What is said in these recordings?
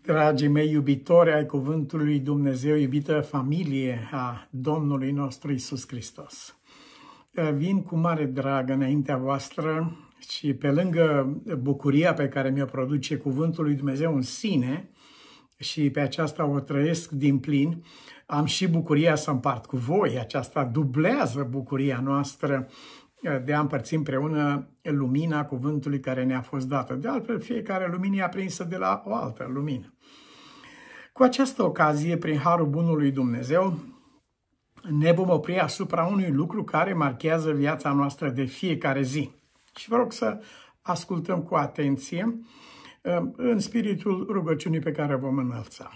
Dragii mei iubitori ai Cuvântului Dumnezeu, iubită familie a Domnului nostru Isus Hristos, vin cu mare drag înaintea voastră și pe lângă bucuria pe care mi-o produce Cuvântul lui Dumnezeu în sine, și pe aceasta o trăiesc din plin, am și bucuria să împart cu voi. Aceasta dublează bucuria noastră Eh, de a împărți împreună lumina cuvântului care ne-a fost dată. De altfel, fiecare lumină e aprinsă de la o altă lumină. Cu această ocazie, prin harul bunului Dumnezeu, ne vom opri asupra unui lucru care marchează viața noastră de fiecare zi. Și vă rog să ascultăm cu atenție eh, în spiritul rugăciunii pe care vom înălța.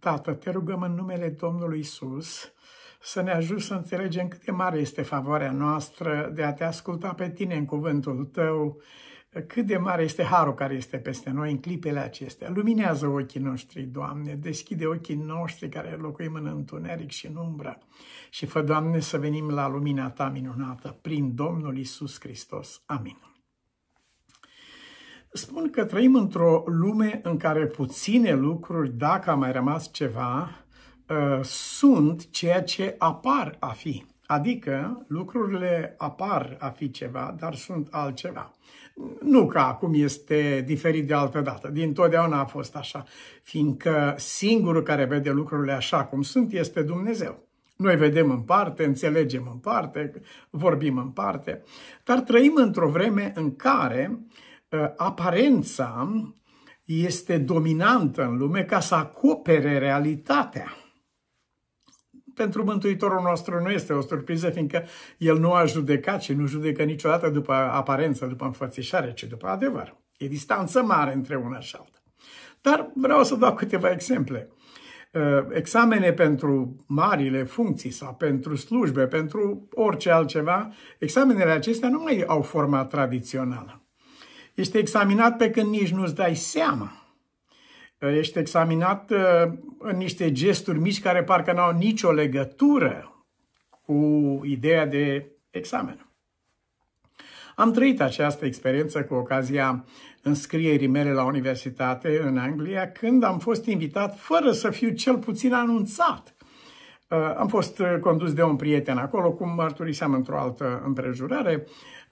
Tată, te rugăm în numele Domnului Isus să ne ajut să înțelegem cât de mare este favoarea noastră de a te asculta pe tine în cuvântul tău, cât de mare este harul care este peste noi în clipele acestea. Luminează ochii noștri, Doamne, deschide ochii noștri care locuim în întuneric și în umbră și fă, Doamne, să venim la lumina Ta minunată prin Domnul Isus Hristos. Amin. Spun că trăim într-o lume în care puține lucruri, dacă a mai rămas ceva, Uh, sunt ceea ce apar a fi. Adică lucrurile apar a fi ceva, dar sunt altceva. Nu ca acum este diferit de altă dată. Din totdeauna a fost așa. Fiindcă singurul care vede lucrurile așa cum sunt este Dumnezeu. Noi vedem în parte, înțelegem în parte, vorbim în parte, dar trăim într-o vreme în care uh, aparența este dominantă în lume ca să acopere realitatea pentru Mântuitorul nostru nu este o surpriză, fiindcă El nu a judecat și nu judecă niciodată după aparență, după înfățișare, ci după adevăr. E distanță mare între una și alta. Dar vreau să dau câteva exemple. Uh, examene pentru marile funcții sau pentru slujbe, pentru orice altceva, examenele acestea nu mai au forma tradițională. Este examinat pe când nici nu-ți dai seama Eh, ești examinat eh, în niște gesturi mici care parcă n-au nicio legătură cu ideea de examen. Am trăit această experiență cu ocazia înscrierii mele la universitate în Anglia, când am fost invitat fără să fiu cel puțin anunțat. Eh, am fost condus de un prieten acolo, cum mărturiseam într-o altă împrejurare.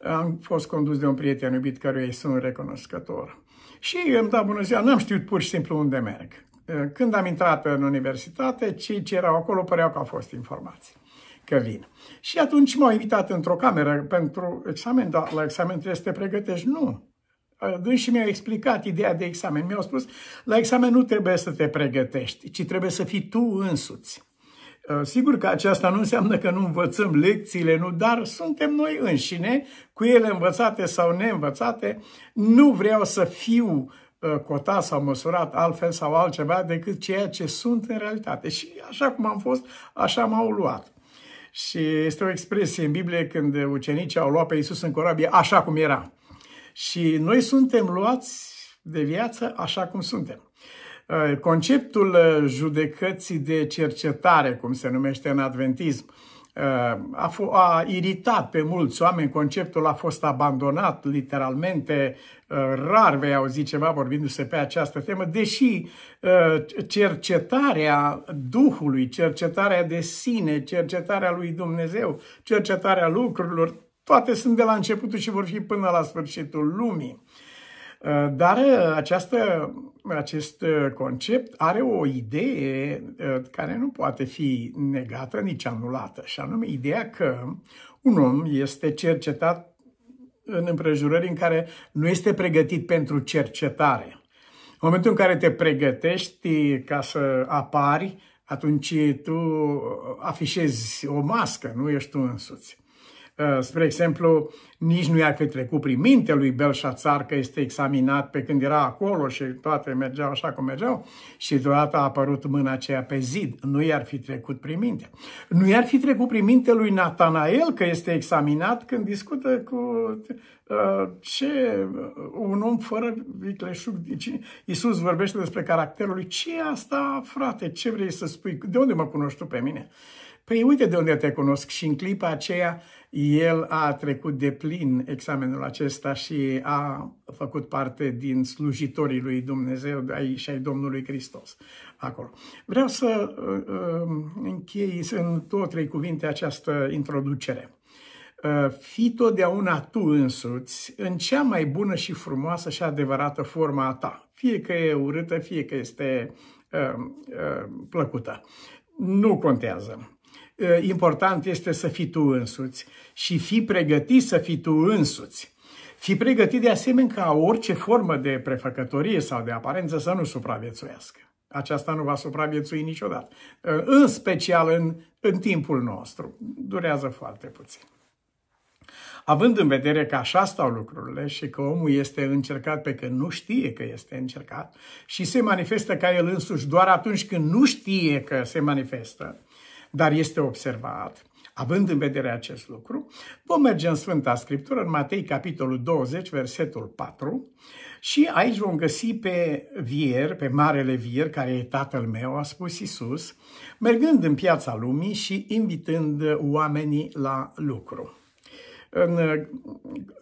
Am fost condus de un prieten iubit căruia îi sunt recunoscător. Și eu îmi dau bună ziua, n-am știut pur și simplu unde merg. Eh, când am intrat în universitate, cei ce erau acolo păreau că au fost informați că vin. Și atunci m-au invitat într-o cameră pentru examen, dar la examen trebuie să te pregătești. Nu, și eh, mi-au explicat ideea de examen. Mi-au spus, la examen nu trebuie să te pregătești, ci trebuie să fii tu însuți. Eh, sigur că aceasta nu înseamnă că nu învățăm lecțiile, nu, dar suntem noi înșine, cu ele învățate sau neînvățate. Nu vreau să fiu eh, cotat sau măsurat altfel sau altceva decât ceea ce sunt în realitate. Și așa cum am fost, așa m-au luat. Și este o expresie în Biblie când ucenicii au luat pe Iisus în corabie așa cum era. Și noi suntem luați de viață așa cum suntem. Eh, conceptul eh, judecății de cercetare, cum se numește în adventism, eh, a, f- a iritat pe mulți oameni, conceptul a fost abandonat literalmente, rar vei auzi ceva vorbindu-se pe această temă, deși cercetarea Duhului, cercetarea de sine, cercetarea lui Dumnezeu, cercetarea lucrurilor, toate sunt de la începutul și vor fi până la sfârșitul lumii. Eh, dar eh, această, acest eh, concept are o idee care nu poate fi negată nici anulată, și anume ideea că un om este cercetat în împrejurări în care nu este pregătit pentru cercetare. În momentul în care te pregătești ca să apari, atunci tu afișezi o mască, nu ești tu însuți. Eh, spre exemplu, nici nu i ar fi trecut prin minte lui Belșațar că este examinat pe când era acolo și toate mergeau așa cum mergeau și deodată a apărut mâna aceea pe zid. Nu i-ar fi trecut prin minte. Nu i-ar fi trecut prin minte lui Natanael că este examinat când discută cu uh, ce un om fără vicleșug. Iisus vorbește despre caracterul lui. ce asta, frate? Ce vrei să spui? De unde mă cunoști tu pe mine? Păi uite de unde te cunosc și în clipa aceea el a trecut de plin examenul acesta și a făcut parte din slujitorii lui Dumnezeu și ai Domnului Hristos acolo. Vreau să uh, uh, închei în două, trei cuvinte această introducere uh, Fi totdeauna tu însuți în cea mai bună și frumoasă și adevărată forma a ta. Fie că e urâtă, fie că este uh, uh, plăcută. Nu contează. Ă, important este să fii tu însuți și fii pregătit să fii tu însuți. Fi pregătit de asemenea ca orice formă de prefăcătorie sau de aparență să nu supraviețuiască. Aceasta nu va supraviețui niciodată. Ă, în special în, în timpul nostru. Durează foarte puțin. Având în vedere că așa stau lucrurile și că omul este încercat pe când nu știe că este încercat și se manifestă ca el însuși doar atunci când nu știe că se manifestă, dar este observat. Având în vedere acest lucru, vom merge în Sfânta Scriptură, în Matei, capitolul 20, versetul 4, și aici vom găsi pe vier, pe marele vier, care e tatăl meu, a spus Isus, mergând în piața lumii și invitând oamenii la lucru. În,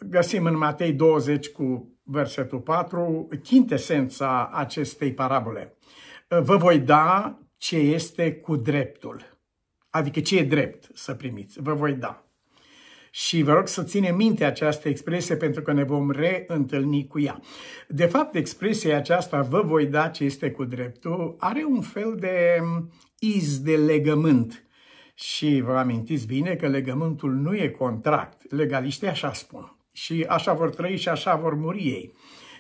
găsim în Matei 20 cu versetul 4 chintesența acestei parabole. Vă voi da ce este cu dreptul Adică ce e drept să primiți, vă voi da. Și vă rog să ținem minte această expresie pentru că ne vom reîntâlni cu ea. De fapt, expresia aceasta, vă voi da ce este cu dreptul, are un fel de mm, iz de legământ. Și vă amintiți bine că legământul nu e contract. Legaliștii așa spun. Și așa vor trăi și așa vor muri ei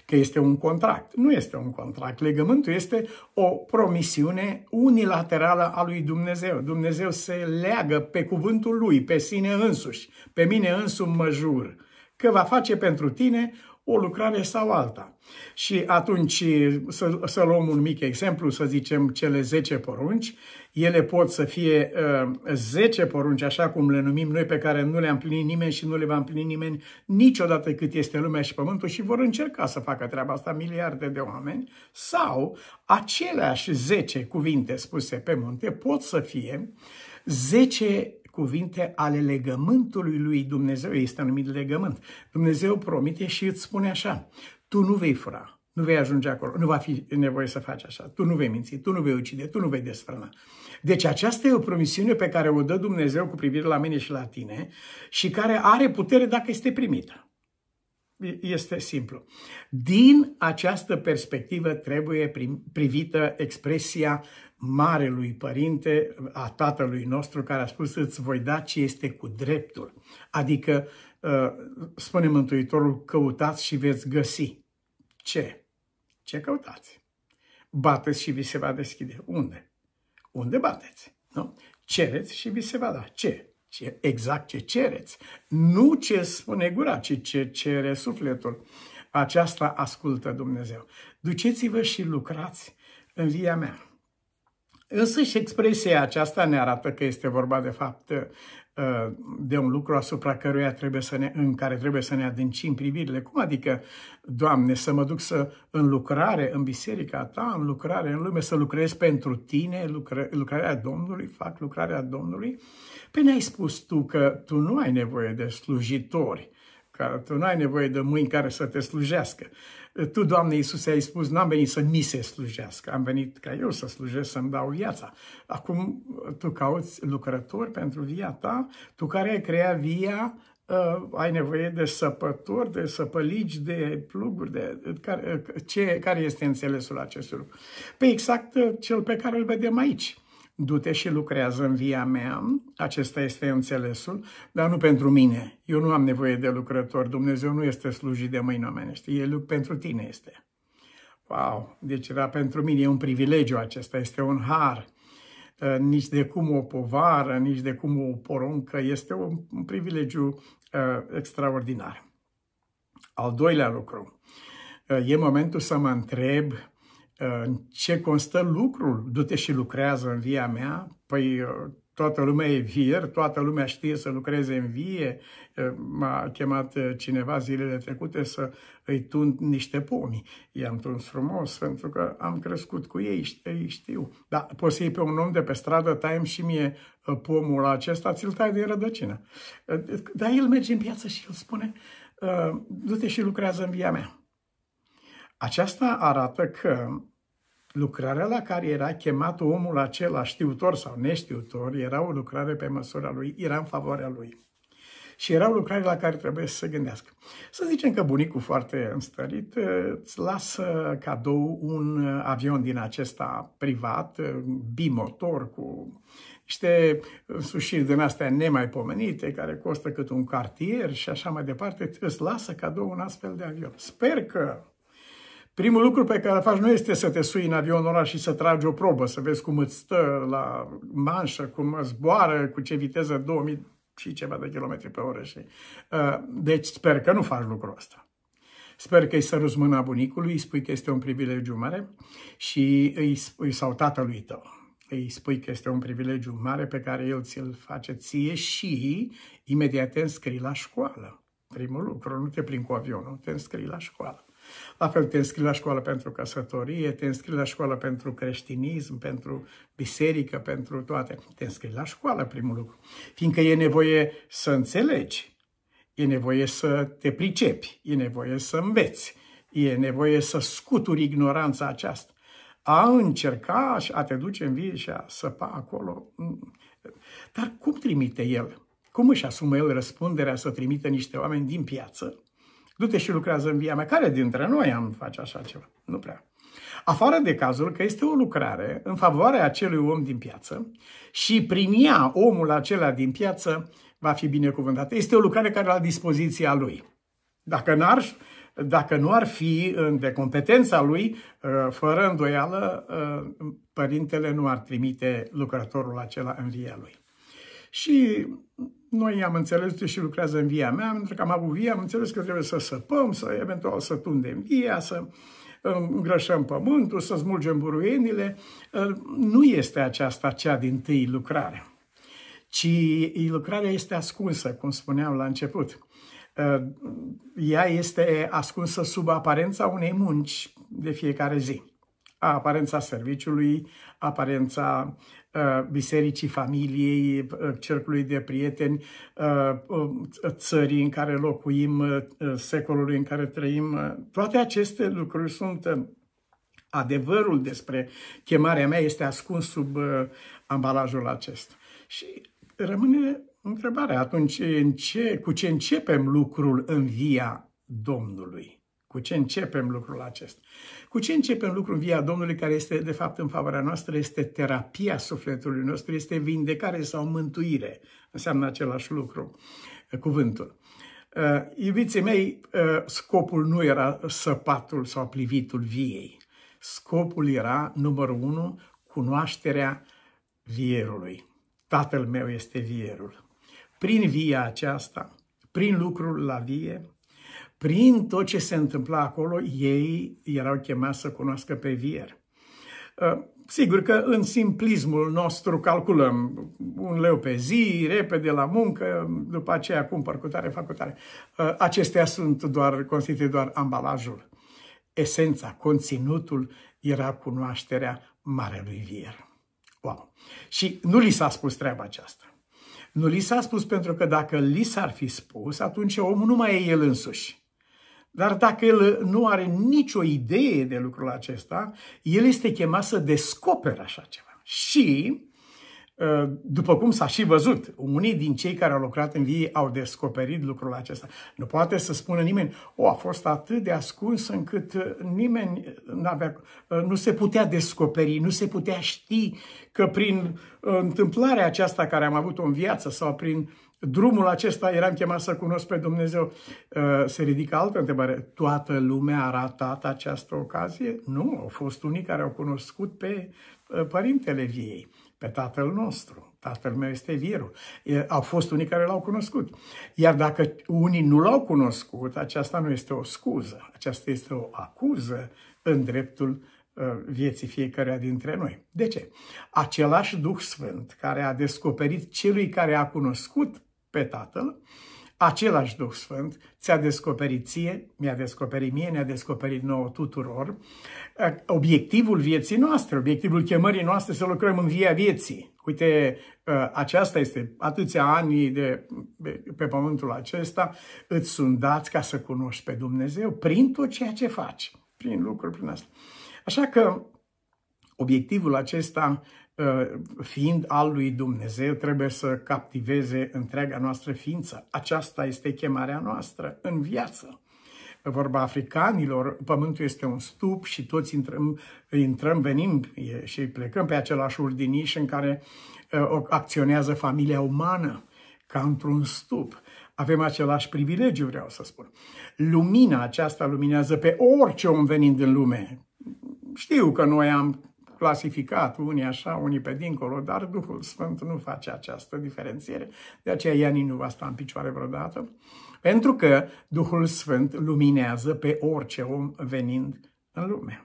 că este un contract. Nu este un contract. Legământul este o promisiune unilaterală a lui Dumnezeu. Dumnezeu se leagă pe cuvântul lui, pe sine însuși. Pe mine însumi mă jur că va face pentru tine o lucrare sau alta. Și atunci, eh, să, să luăm un mic exemplu, să zicem cele 10 porunci, ele pot să fie uh, eh, 10 porunci, așa cum le numim noi, pe care nu le am plinit nimeni și nu le va împlini nimeni niciodată cât este lumea și pământul și vor încerca să facă treaba asta miliarde de oameni, sau aceleași 10 cuvinte spuse pe munte pot să fie 10 cuvinte ale legământului lui Dumnezeu, este numit legământ. Dumnezeu promite și îți spune așa, tu nu vei fura, nu vei ajunge acolo, nu va fi nevoie să faci așa, tu nu vei minți, tu nu vei ucide, tu nu vei desfrâna. Deci aceasta e o promisiune pe care o dă Dumnezeu cu privire la mine și la tine și care are putere dacă este primită. Este simplu. Din această perspectivă trebuie privită expresia Marelui Părinte, a Tatălui nostru, care a spus, îți voi da ce este cu dreptul. Adică, uh, spune Mântuitorul, căutați și veți găsi. Ce? Ce căutați? Bateți și vi se va deschide. Unde? Unde bateți? Nu? Cereți și vi se va da. Ce? ce? Exact ce cereți. Nu ce spune gura, ci ce cere sufletul. Aceasta ascultă Dumnezeu. Duceți-vă și lucrați în via mea. Însă și expresia aceasta ne arată că este vorba de fapt uh, de un lucru asupra căruia trebuie să ne, în care trebuie să ne adâncim privirile. Cum adică, Doamne, să mă duc să în lucrare în biserica ta, în lucrare în lume, să lucrez pentru tine, lucră, lucrarea Domnului, fac lucrarea Domnului? Păi ne-ai spus tu că tu nu ai nevoie de slujitori, Că tu n-ai nevoie de mâini care să te slujească. Tu, Doamne Iisuse, ai spus, n-am venit să mi se slujească, am venit ca eu să slujesc, să-mi dau viața. Acum tu cauți lucrători pentru viața ta, tu care ai creat via uh, ai nevoie de săpători, de săpăligi, de pluguri, de, care, ce, care este înțelesul acestui lucru? Pe exact cel pe care îl vedem aici du-te și lucrează în via mea, acesta este înțelesul, dar nu pentru mine. Eu nu am nevoie de lucrători, Dumnezeu nu este slujit de mâini omenești, El pentru tine este. Wow, deci era pentru mine e un privilegiu acesta, este un har, ă, nici de cum o povară, nici de cum o poruncă, este un privilegiu ă, extraordinar. Al doilea lucru, ă, e momentul să mă întreb în ce constă lucrul, du-te și lucrează în via mea, păi uh, toată lumea e vier, toată lumea știe să lucreze în vie. Uh, m-a chemat uh, cineva zilele trecute să îi tund niște pomi. I-am tuns frumos pentru că am crescut cu ei, ei știu. Dar poți să iei pe un om de pe stradă, taiem și mie pomul acesta, ți-l tai din rădăcină. Dar el merge în piață și îl spune, du-te și lucrează în via mea. Aceasta arată că lucrarea la care era chemat omul acela, știutor sau neștiutor, era o lucrare pe măsura lui, era în favoarea lui. Și erau lucrări la care trebuie să se gândească. Să zicem că bunicul foarte înstărit eh, îți lasă cadou un eh, avion din acesta privat, eh, bimotor, cu niște sușiri din astea nemaipomenite, care costă cât un cartier și așa mai departe, îți lasă cadou un astfel de avion. Sper că Primul lucru pe care îl faci nu este să te sui în avion ăla și să tragi o probă, să vezi cum îți stă la manșă, cum zboară, cu ce viteză 2000 și ceva de kilometri pe oră. Și, uh, deci sper că nu faci lucrul ăsta. Sper că îi săruți mâna bunicului, îi spui că este un privilegiu mare și îi spui, sau tatălui tău, îi spui că este un privilegiu mare pe care el ți-l face ție și imediat te înscrii la școală. Primul lucru, nu te plin cu avionul, te înscrii la școală. La fel, te înscrii la școală pentru căsătorie, te înscrii la școală pentru creștinism, pentru biserică, pentru toate. Te înscrii la școală, primul lucru. Fiindcă e nevoie să înțelegi, e nevoie să te pricepi, e nevoie să înveți, e nevoie să scuturi ignoranța aceasta. A încerca și a te duce în vie și a săpa acolo. Mm. Dar cum trimite el? Cum își asumă el răspunderea să trimită niște oameni din piață Du-te și lucrează în via mea. Care dintre noi am face așa ceva? Nu prea. Afară de cazul că este o lucrare în favoarea acelui om din piață și prin ea omul acela din piață va fi binecuvântat. Este o lucrare care la dispoziția lui. Dacă, n-ar, dacă nu ar fi de competența lui, uh, fără îndoială, uh, părintele nu ar trimite lucrătorul acela în via lui. Și noi am înțeles de și lucrează în via mea, pentru că am avut via, am înțeles că trebuie să săpăm, să eventual să tundem via, să uh, îngrășăm pământul, să smulgem buruienile. Uh, nu este aceasta cea din tâi lucrare, ci lucrarea este ascunsă, cum spuneam la început. Uh, ea este ascunsă sub aparența unei munci de fiecare zi aparența serviciului, aparența uh, bisericii, familiei, uh, cercului de prieteni, uh, um, țării în care locuim, secolului în care trăim. Toate aceste lucruri sunt adevărul despre chemarea mea este ascuns sub ambalajul acesta. Și rămâne întrebarea atunci în ce, cu ce începem lucrul în via Domnului. Cu ce începem lucrul acesta? Cu ce începem lucrul în via Domnului care este de fapt în favoarea noastră? Este terapia sufletului nostru, este vindecare sau mântuire. Înseamnă același lucru, uh, cuvântul. Uh, iubiții mei, uh, scopul nu era săpatul sau plivitul viei. Scopul era, numărul unu, cunoașterea vierului. Tatăl meu este vierul. Prin via aceasta, prin lucrul la vie, prin tot ce se întâmpla acolo, ei erau chemați să cunoască pe vier. Uh, sigur că în simplismul nostru calculăm un leu pe zi, repede la muncă, după aceea cumpăr cu tare, fac cu tare. Uh, acestea sunt doar, constituie doar ambalajul. Esența, conținutul era cunoașterea marelui vier. Wow! Și nu li s-a spus treaba aceasta. Nu li s-a spus pentru că dacă li s-ar fi spus, atunci omul nu mai e el însuși. Dar dacă el nu are nicio idee de lucrul acesta, el este chemat să descopere așa ceva. Și, ă, după cum s-a și văzut, unii din cei care au lucrat în vie au descoperit lucrul acesta. Nu poate să spună nimeni, o, a fost atât de ascuns încât ă, nimeni ă, nu se putea descoperi, nu se putea ști că prin întâmplarea aceasta care am avut-o în viață sau prin uh, drumul acesta eram chemat să cunosc pe Dumnezeu. Uh, se ridică altă întrebare. Toată lumea a ratat această ocazie? Nu, au fost unii care au cunoscut pe uh, părintele viei, pe tatăl nostru. Tatăl meu este virul. Au fost unii care l-au cunoscut. Iar dacă unii nu l-au cunoscut, aceasta nu este o scuză, aceasta este o acuză în dreptul Uh, vieții fiecăruia dintre noi. De ce? Același Duh Sfânt care a descoperit celui care a cunoscut pe Tatăl, același Duh Sfânt ți-a descoperit ție, mi-a descoperit mie, ne-a descoperit nouă tuturor uh, obiectivul vieții noastre, obiectivul chemării noastre să lucrăm în via vieții. Uite, uh, aceasta este atâția ani de, pe pământul acesta, îți sunt dați ca să cunoști pe Dumnezeu prin tot ceea ce faci, prin lucruri, prin asta. Așa că obiectivul acesta uh, fiind al lui Dumnezeu, trebuie să captiveze întreaga noastră ființă. Aceasta este chemarea noastră în viață. Vorba africanilor, pământul este un stup și toți intrăm, intrăm venim și plecăm pe același urdiniș în care uh, acționează familia umană, ca într-un stup. Avem același privilegiu, vreau să spun. Lumina aceasta luminează pe orice om venind în lume, știu că noi am clasificat unii așa, unii pe dincolo, dar Duhul Sfânt nu face această diferențiere. De aceea ea nu va sta în picioare vreodată, pentru că Duhul Sfânt luminează pe orice om venind în lume.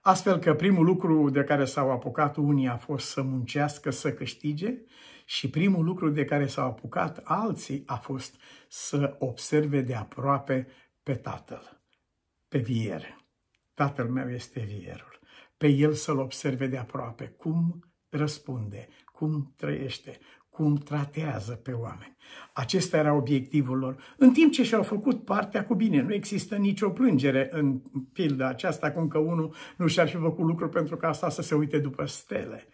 Astfel că primul lucru de care s-au apucat unii a fost să muncească, să câștige și primul lucru de care s-au apucat alții a fost să observe de aproape pe Tatăl, pe viere. Tatăl meu este vierul. Pe el să-l observe de aproape cum răspunde, cum trăiește, cum tratează pe oameni. Acesta era obiectivul lor. În timp ce și-au făcut partea cu bine, nu există nicio plângere în pilda aceasta, cum că unul nu și-ar fi făcut lucru pentru ca asta să se uite după stele.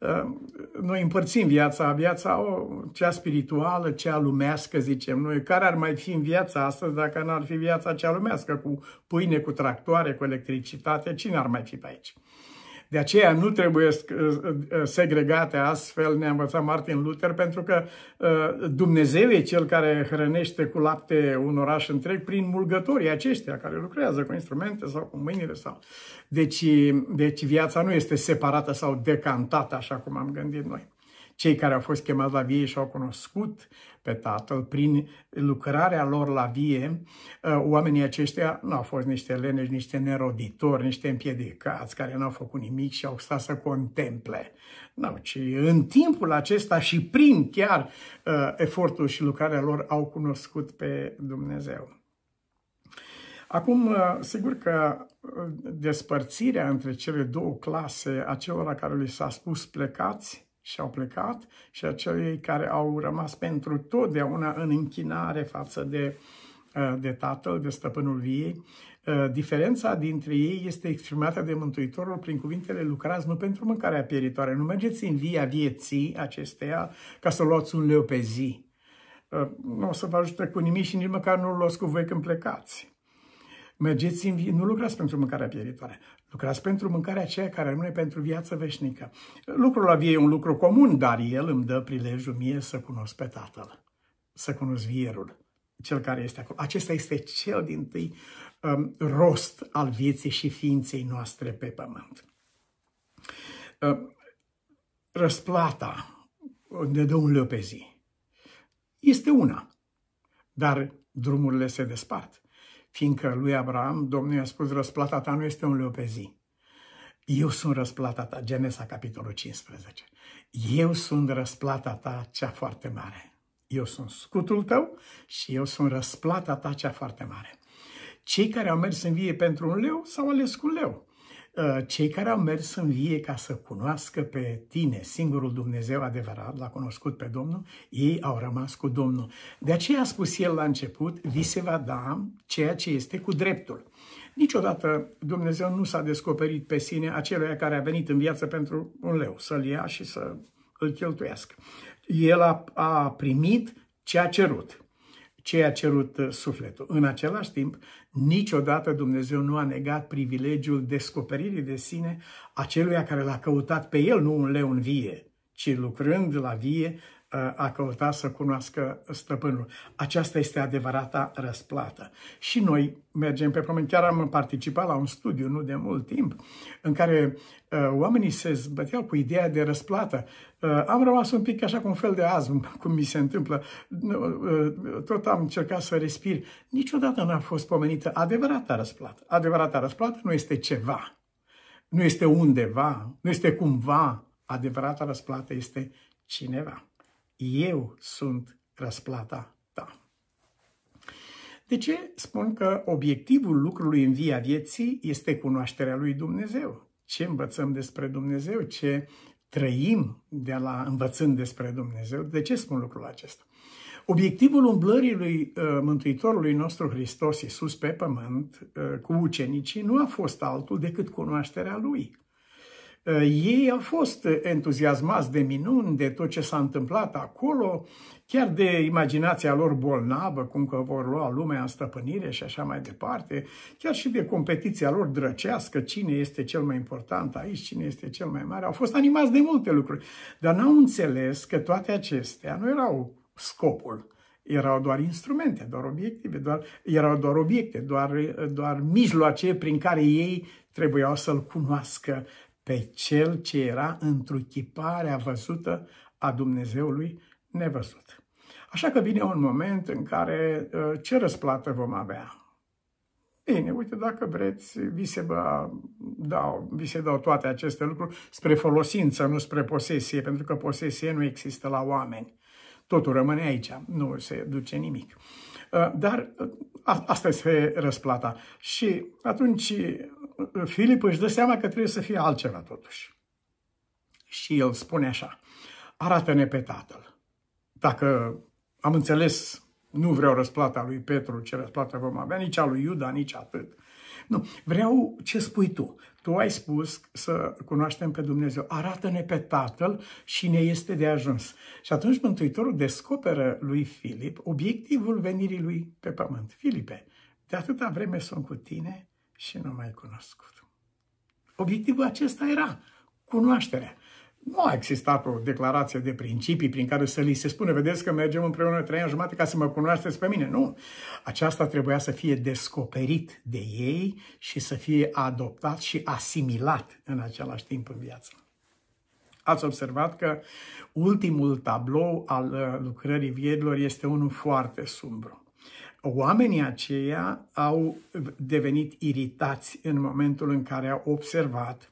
Ehm, noi împărțim viața, viața o, cea spirituală, cea lumească, zicem noi. Care ar mai fi în viața astăzi dacă n-ar fi viața cea lumească, cu pâine, cu tractoare, cu electricitate? Cine ar mai fi pe aici? De aceea nu trebuie uh, uh, segregate astfel, ne-a învățat Martin Luther, pentru că uh, Dumnezeu e cel care hrănește cu lapte un oraș întreg prin mulgătorii aceștia care lucrează cu instrumente sau cu mâinile. sau. Deci, deci viața nu este separată sau decantată, așa cum am gândit noi. Cei care au fost chemați la vie și au cunoscut pe Tatăl prin lucrarea lor la vie, uh, oamenii aceștia nu au fost niște leneși, niște neroditori, niște împiedicați care n-au făcut nimic și au stat să contemple. Nu, ci în timpul acesta și prin chiar uh, efortul și lucrarea lor au cunoscut pe Dumnezeu. Acum, uh, sigur că despărțirea între cele două clase, acelora care li s-a spus plecați, și au plecat și acelei care au rămas pentru totdeauna în închinare față de, ă, de tatăl, de stăpânul viei. Ă, diferența dintre ei este exprimată de Mântuitorul prin cuvintele lucrați nu pentru mâncarea pieritoare, nu mergeți în via vieții acesteia ca să luați un leu pe zi. Ă, nu o să vă ajute cu nimic și nici măcar nu-l luați cu voi când plecați Mergeți în vie, nu lucrați pentru mâncarea pieritoare, lucrați pentru mâncarea aceea care rămâne pentru viață veșnică. Lucrul la vie e un lucru comun, dar el îmi dă prilejul mie să cunosc pe tatăl, să cunosc vierul, cel care este acolo. Acesta este cel din tâi um, rost al vieții și ființei noastre pe pământ. Um, răsplata de dă un leu pe zi este una, dar drumurile se despart fiindcă lui Abraham, Domnul i-a spus, răsplata ta nu este un leu pe zi. Eu sunt răsplata ta, Genesa, capitolul 15. Eu sunt răsplata ta cea foarte mare. Eu sunt scutul tău și eu sunt răsplata ta cea foarte mare. Cei care au mers în vie pentru un leu s-au ales cu leu. Ă, cei care au mers în vie ca să cunoască pe tine, singurul Dumnezeu adevărat, l-a cunoscut pe Domnul, ei au rămas cu Domnul. De aceea a spus el la început, vi se va da ceea ce este cu dreptul. Niciodată Dumnezeu nu s-a descoperit pe sine acelui care a venit în viață pentru un leu, să-l ia și să îl cheltuiască. El a, a primit ce a cerut ce a cerut ă, sufletul. În același timp, Niciodată Dumnezeu nu a negat privilegiul descoperirii de sine aceluia care l-a căutat pe el, nu un leu în vie, ci lucrând la vie, a căutat să cunoască stăpânul. Aceasta este adevărata răsplată. Și noi mergem pe pământ. Chiar am participat la un studiu, nu de mult timp, în care uh, oamenii se zbăteau cu ideea de răsplată. Uh, am rămas un pic așa cu un fel de azm, cum mi se întâmplă. Uh, tot am încercat să respir. Niciodată n-a fost pomenită adevărata răsplată. Adevărata răsplată nu este ceva, nu este undeva, nu este cumva. Adevărata răsplată este cineva eu sunt răsplata ta. De ce spun că obiectivul lucrului în via vieții este cunoașterea lui Dumnezeu? Ce învățăm despre Dumnezeu? Ce trăim de la învățând despre Dumnezeu? De ce spun lucrul acesta? Obiectivul umblării lui uh, Mântuitorului nostru Hristos Iisus pe pământ uh, cu ucenicii nu a fost altul decât cunoașterea Lui. Eh, ei au fost entuziasmați de minuni, de tot ce s-a întâmplat acolo, chiar de imaginația lor bolnavă, cum că vor lua lumea în stăpânire și așa mai departe, chiar și de competiția lor drăcească, cine este cel mai important aici, cine este cel mai mare. Au fost animați de multe lucruri, dar n-au înțeles că toate acestea nu erau scopul erau doar instrumente, doar obiective, doar, erau doar obiecte, doar, doar mijloace prin care ei trebuiau să-L cunoască pe cel ce era întruchiparea văzută a Dumnezeului nevăzut. Așa că vine un moment în care uh, ce răsplată vom avea? Bine, uite, dacă vreți, vi se, bă, dau, vi se dau toate aceste lucruri spre folosință, nu spre posesie, pentru că posesie nu există la oameni totul rămâne aici, nu se duce nimic. Uh, dar uh, asta este răsplata. Și atunci uh, Filip își dă seama că trebuie să fie altceva totuși. Și el spune așa, arată-ne pe tatăl. Dacă am înțeles, nu vreau răsplata lui Petru, ce răsplata vom avea, nici a lui Iuda, nici atât. Nu, vreau ce spui tu. Tu ai spus să cunoaștem pe Dumnezeu. Arată-ne pe Tatăl și ne este de ajuns. Și atunci Mântuitorul descoperă lui Filip obiectivul venirii lui pe pământ. Filipe, de atâta vreme sunt cu tine și nu mai cunoscut. Obiectivul acesta era cunoașterea. Nu a existat o declarație de principii prin care să li se spune, vedeți că mergem împreună trei ani jumate ca să mă cunoașteți pe mine. Nu. Aceasta trebuia să fie descoperit de ei și să fie adoptat și asimilat în același timp în viață. Ați observat că ultimul tablou al uh, lucrării vierilor este unul foarte sumbru. Oamenii aceia au uh, devenit iritați în momentul în care au observat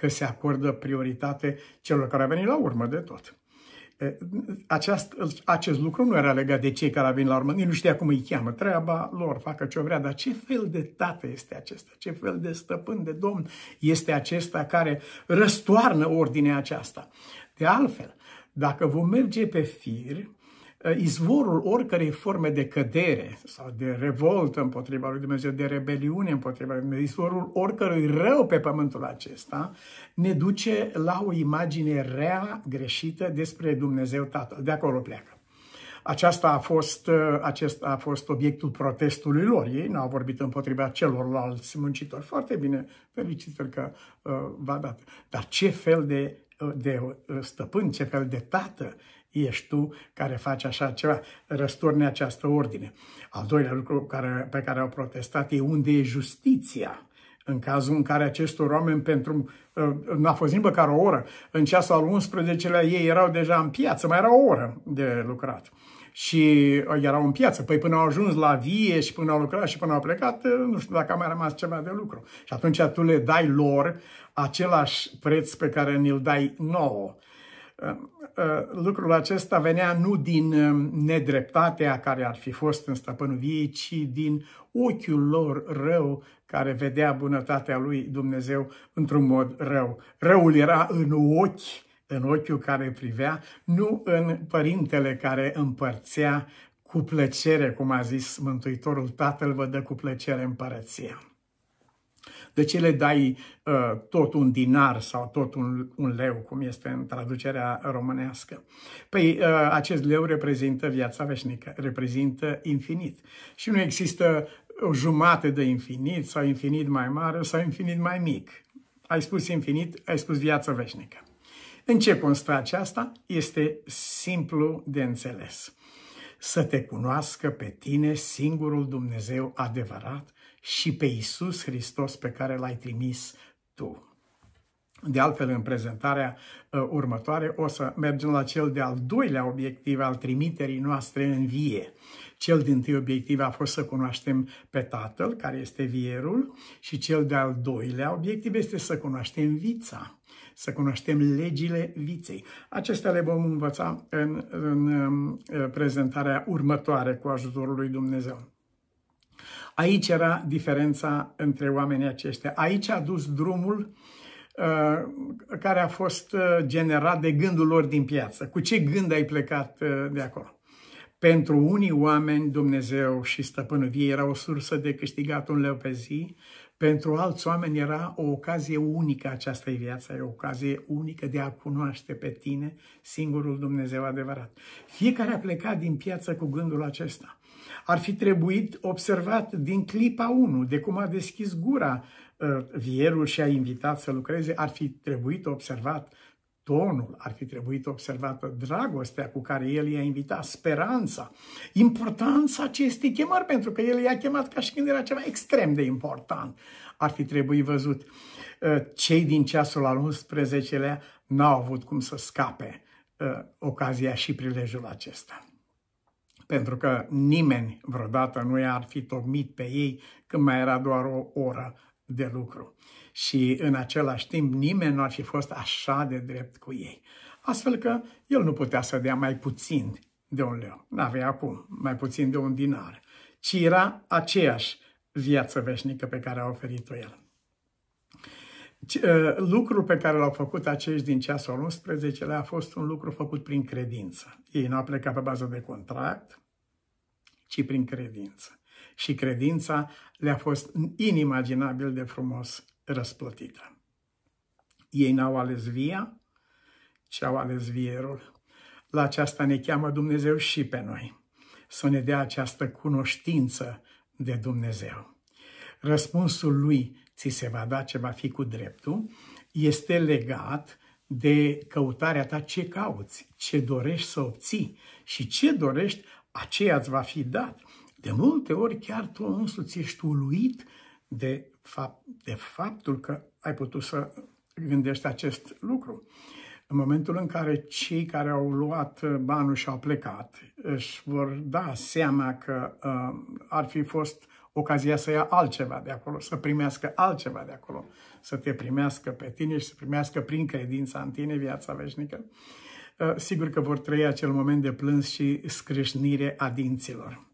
că se acordă prioritate celor care au venit la urmă de tot. Aceast, acest lucru nu era legat de cei care au venit la urmă, nici nu știa cum îi cheamă, treaba lor, facă ce vrea, dar ce fel de tată este acesta, ce fel de stăpân, de domn este acesta care răstoarnă ordinea aceasta. De altfel, dacă vom merge pe fir, Uh, izvorul oricărei forme de cădere sau de revoltă împotriva lui Dumnezeu, de rebeliune împotriva lui Dumnezeu, izvorul oricărui rău pe pământul acesta, ne duce la o imagine rea, greșită despre Dumnezeu Tatăl. De acolo pleacă. Aceasta a fost, uh, acesta a fost obiectul protestului lor. Ei nu au vorbit împotriva celorlalți muncitori. Foarte bine, felicitări că uh, v-a dat. Dar ce fel de, uh, de stăpân, ce fel de tată ești tu care faci așa ceva, răsturne această ordine. Al doilea lucru care, pe care au protestat e unde e justiția în cazul în care acestor oameni pentru, uh, n-a fost nici măcar o oră, în ceasul al 11-lea ei erau deja în piață, mai era o oră de lucrat. Și uh, erau în piață. Păi până au ajuns la vie și până au lucrat și până au plecat, uh, nu știu dacă a mai rămas ceva de lucru. Și atunci tu le dai lor același preț pe care ne-l dai nouă. Ă, ă, lucrul acesta venea nu din ă, nedreptatea care ar fi fost în stăpânul viei, ci din ochiul lor rău care vedea bunătatea lui Dumnezeu într-un mod rău. Răul era în ochi, în ochiul care privea, nu în părintele care împărțea cu plăcere, cum a zis Mântuitorul, Tatăl vă dă cu plăcere împărăția. De ce le dai uh, tot un dinar sau tot un, un leu, cum este în traducerea românească? Păi uh, acest leu reprezintă viața veșnică, reprezintă infinit. Și nu există o jumate de infinit sau infinit mai mare sau infinit mai mic. Ai spus infinit, ai spus viața veșnică. În ce constă aceasta? Este simplu de înțeles. Să te cunoască pe tine singurul Dumnezeu adevărat și pe Isus Hristos pe care l-ai trimis tu. De altfel, în prezentarea uh, următoare o să mergem la cel de-al doilea obiectiv al trimiterii noastre în vie. Cel din tâi obiectiv a fost să cunoaștem pe Tatăl, care este vierul, și cel de-al doilea obiectiv este să cunoaștem vița, să cunoaștem legile viței. Acestea le vom învăța în, în, în uh, prezentarea următoare cu ajutorul lui Dumnezeu. Aici era diferența între oamenii aceștia. Aici a dus drumul uh, care a fost uh, generat de gândul lor din piață. Cu ce gând ai plecat uh, de acolo? Pentru unii oameni, Dumnezeu și stăpânul vie era o sursă de câștigat un leu pe zi, pentru alți oameni era o ocazie unică aceasta viața, e o ocazie unică de a cunoaște pe tine singurul Dumnezeu adevărat. Fiecare a plecat din piață cu gândul acesta ar fi trebuit observat din clipa 1, de cum a deschis gura uh, vierul și a invitat să lucreze, ar fi trebuit observat tonul, ar fi trebuit observată dragostea cu care el i-a invitat, speranța, importanța acestei chemări, pentru că el i-a chemat ca și când era ceva extrem de important. Ar fi trebuit văzut. Uh, cei din ceasul al 11-lea n-au avut cum să scape uh, ocazia și prilejul acesta pentru că nimeni vreodată nu i-ar fi tocmit pe ei când mai era doar o oră de lucru. Și în același timp nimeni nu ar fi fost așa de drept cu ei. Astfel că el nu putea să dea mai puțin de un leu, n-avea acum mai puțin de un dinar, ci era aceeași viață veșnică pe care a oferit-o el. Uh, lucrul pe care l-au făcut acești din ceasul 11-lea a fost un lucru făcut prin credință. Ei nu au plecat pe bază de contract, ci prin credință. Și credința le-a fost inimaginabil de frumos răsplătită. Ei n-au ales via, ci au ales vierul. La aceasta ne cheamă Dumnezeu și pe noi, să ne dea această cunoștință de Dumnezeu. Răspunsul lui ți se va da ce va fi cu dreptul, este legat de căutarea ta ce cauți, ce dorești să obții și ce dorești, aceea îți va fi dat. De multe ori chiar tu însuți ești uluit de, fapt, de faptul că ai putut să gândești acest lucru. În momentul în care cei care au luat banul și au plecat își vor da seama că uh, ar fi fost ocazia să ia altceva de acolo, să primească altceva de acolo, să te primească pe tine și să primească prin credința în tine viața veșnică. Uh, sigur că vor trăi acel moment de plâns și scrâșnire a dinților.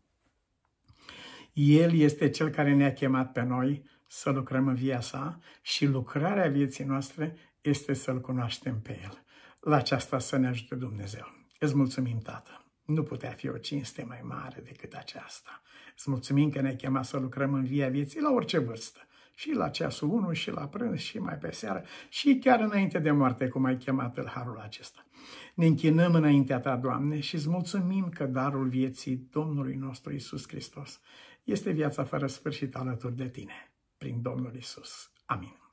El este Cel care ne-a chemat pe noi să lucrăm în via sa și lucrarea vieții noastre este să-L cunoaștem pe El. La aceasta să ne ajute Dumnezeu. Îți mulțumim, Tată! Nu putea fi o cinste mai mare decât aceasta. Îți mulțumim că ne-ai chemat să lucrăm în via vieții la orice vârstă. Și la ceasul 1, și la prânz, și mai pe seară, și chiar înainte de moarte, cum ai chemat îl harul acesta. Ne închinăm înaintea ta, Doamne, și îți mulțumim că darul vieții Domnului nostru Isus Hristos este viața fără sfârșit alături de tine, prin Domnul Isus. Amin.